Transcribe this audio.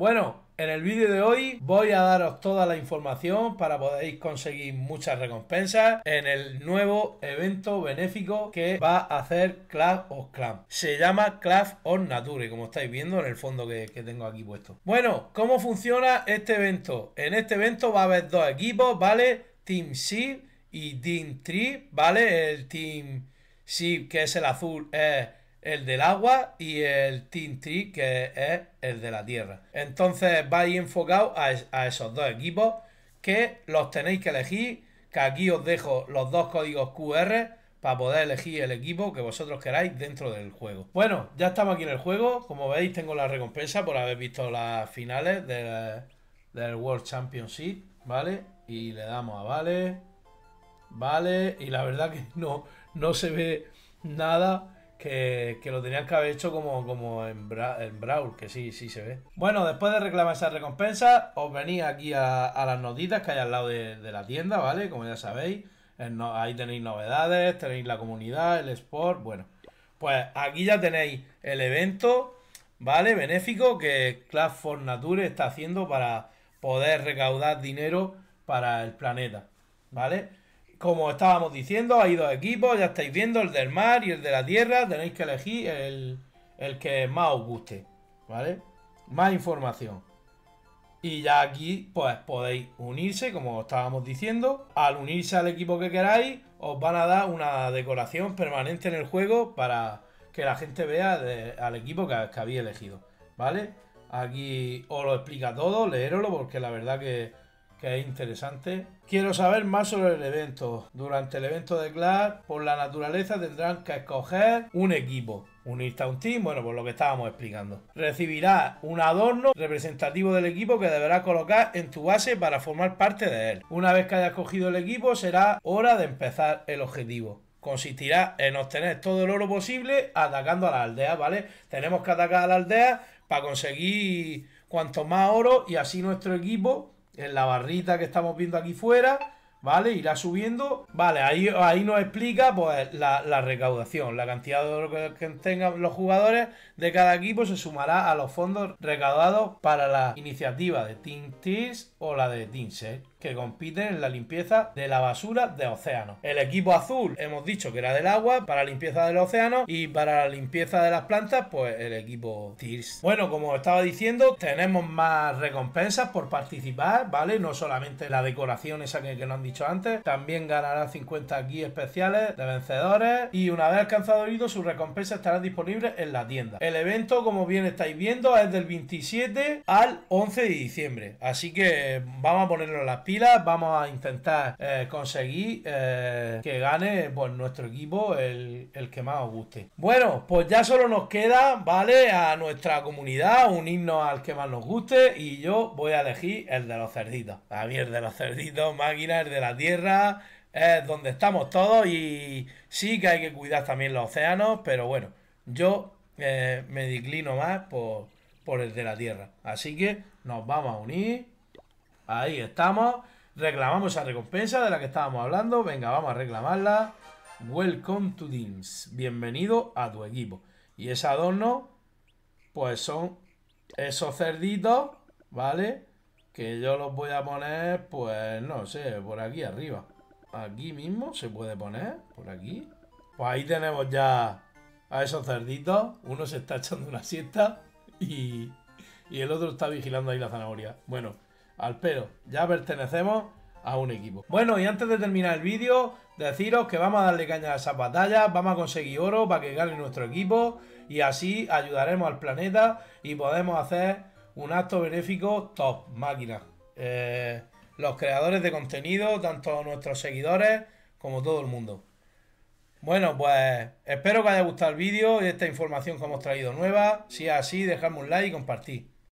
Bueno, en el vídeo de hoy voy a daros toda la información para podéis conseguir muchas recompensas en el nuevo evento benéfico que va a hacer Clash of Clans. Se llama Clash of Nature, como estáis viendo en el fondo que, tengo aquí puesto. Bueno, ¿cómo funciona este evento? En este evento va a haber dos equipos, ¿vale? Team Shift y Team Tree, ¿vale? El Team c que es el azul, es el del agua y el Team Tree, que es el de la tierra. Entonces vais enfocados a, a, esos dos equipos que los tenéis que elegir. Que aquí os dejo los dos códigos QR para poder elegir el equipo que vosotros queráis dentro del juego. Bueno, ya estamos aquí en el juego. Como veis, tengo la recompensa por haber visto las finales del, del World Championship, ¿vale? Y le damos a vale, vale, y la verdad que no, no se ve nada que, lo tenían que haber hecho como, como en, Brawl, que sí, sí se ve. Bueno, después de reclamar esa recompensa, os venís aquí a, las notitas que hay al lado de, la tienda, ¿vale? Como ya sabéis, ahí tenéis novedades, tenéis la comunidad, el sport, bueno. Pues aquí ya tenéis el evento, ¿vale? Benéfico que Class for Nature está haciendo para poder recaudar dinero para el planeta, ¿vale? como estábamos diciendo, hay dos equipos, ya estáis viendo, el del mar y el de la tierra. Tenéis que elegir el, que más os guste, ¿vale? Más información. Y ya aquí, pues podéis unirse, como estábamos diciendo. Al unirse al equipo que queráis, os van a dar una decoración permanente en el juego para que la gente vea al equipo que, habéis elegido, ¿vale? Aquí os lo explica todo, leeroslo, porque la verdad que que es interesante. Quiero saber más sobre el evento. Durante el evento de Glass, por la naturaleza tendrán que escoger un equipo. Unirte a un team, bueno, por lo que estábamos explicando. Recibirás un adorno representativo del equipo que deberás colocar en tu base para formar parte de él. Una vez que hayas cogido el equipo, será hora de empezar el objetivo consistirá en obtener todo el oro posible atacando a la aldea, ¿vale? Tenemos que atacar a la aldea para conseguir cuanto más oro y así nuestro equipo en la barrita que estamos viendo aquí fuera, ¿vale? Irá subiendo. Vale, ahí, ahí nos explica pues, la, recaudación. La cantidad de oro que, tengan los jugadores de cada equipo se sumará a los fondos recaudados para la iniciativa de Team o la de Team que compiten en la limpieza de la basura de océano El equipo azul hemos dicho que era del agua para limpieza del océano y para la limpieza de las plantas pues el equipo TIRS. Bueno, como estaba diciendo, tenemos más recompensas por participar, ¿vale? No solamente la decoración esa que, nos han dicho antes, también ganará 50 guías especiales de vencedores y una vez alcanzado el hito su recompensa estará disponible en la tienda. El evento, como bien estáis viendo, es del 27 al 11 de diciembre, así que vamos a ponerlo en las vamos a intentar eh, conseguir eh, que gane pues, nuestro equipo el, que más os guste. Bueno, pues ya solo nos queda, ¿vale? A nuestra comunidad, unirnos al que más nos guste y yo voy a elegir el de los cerditos. A mí el de los cerditos, máquina, el de la tierra, es donde estamos todos y sí que hay que cuidar también los océanos, pero bueno, yo eh, me declino más por, por el de la tierra. Así que nos vamos a unir. Ahí estamos. Reclamamos esa recompensa de la que estábamos hablando. Venga, vamos a reclamarla. Welcome to Dims. Bienvenido a tu equipo. Y ese adorno, pues son esos cerditos, ¿vale? Que yo los voy a poner, pues no sé, por aquí arriba. Aquí mismo se puede poner, por aquí. Pues ahí tenemos ya a esos cerditos. Uno se está echando una siesta y, y el otro está vigilando ahí la zanahoria. Bueno, al pero, Ya pertenecemos a un equipo. Bueno, y antes de terminar el vídeo, deciros que vamos a darle caña a esas batallas, vamos a conseguir oro para que gane nuestro equipo y así ayudaremos al planeta y podemos hacer un acto benéfico top, máquina. Eh, los creadores de contenido, tanto nuestros seguidores como todo el mundo. Bueno, pues espero que haya gustado el vídeo y esta información que hemos traído nueva. Si es así, dejadme un like y compartid.